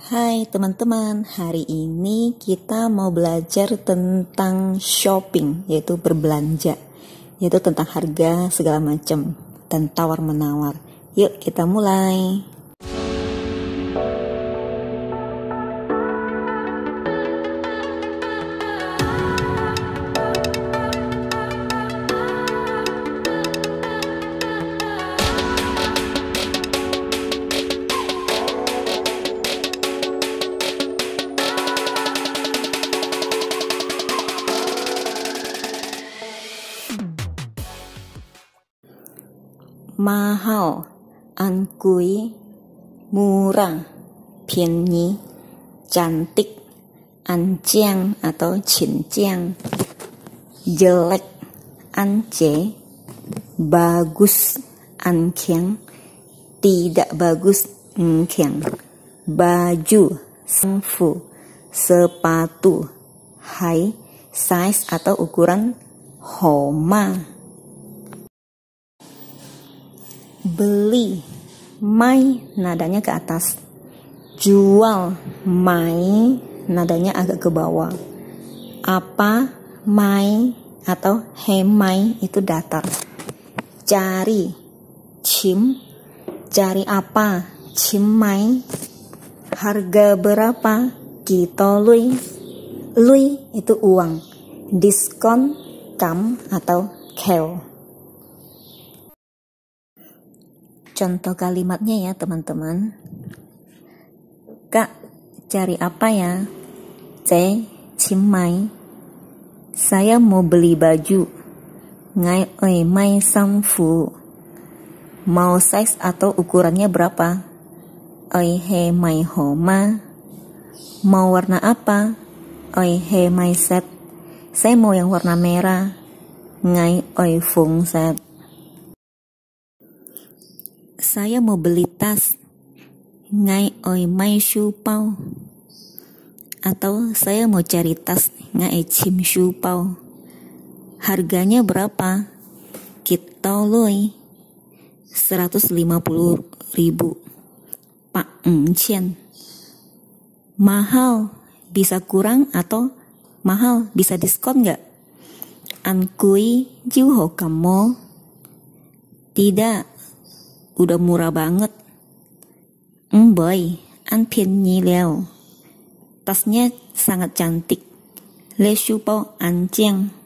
Hai teman-teman, hari ini kita mau belajar tentang shopping, yaitu berbelanja, yaitu tentang harga segala macam dan tawar-menawar. Yuk, kita mulai. mahal, angkui, murah, pianyi, cantik, anjang atau cincang, jelek, anje, bagus, ankyang, tidak bagus, engkyang, baju, sangfu, sepatu, hai, size atau ukuran, homa beli mai nadanya ke atas jual mai nadanya agak ke bawah apa mai atau hemai itu datar cari, cim cari apa cimai harga berapa kita lui lui itu uang diskon kam atau keo contoh kalimatnya ya teman-teman kak cari apa ya C cimai saya mau beli baju ngai oi mai samfu mau size atau ukurannya berapa oi he mai homa mau warna apa oi he mai set saya mau yang warna merah ngai oi fung set saya mau beli tas. Ngai oi mai shu pao. Atau saya mau cari tas ngai chim shu pao. Harganya berapa? Kita loi. 150 ribu. Pak Eng Chen. Mahal bisa kurang atau mahal bisa diskon nggak? Ankui jiuho kamu. Tidak, udah murah banget. Mboy, anpin ni leo. Tasnya sangat cantik. Le shu anjing.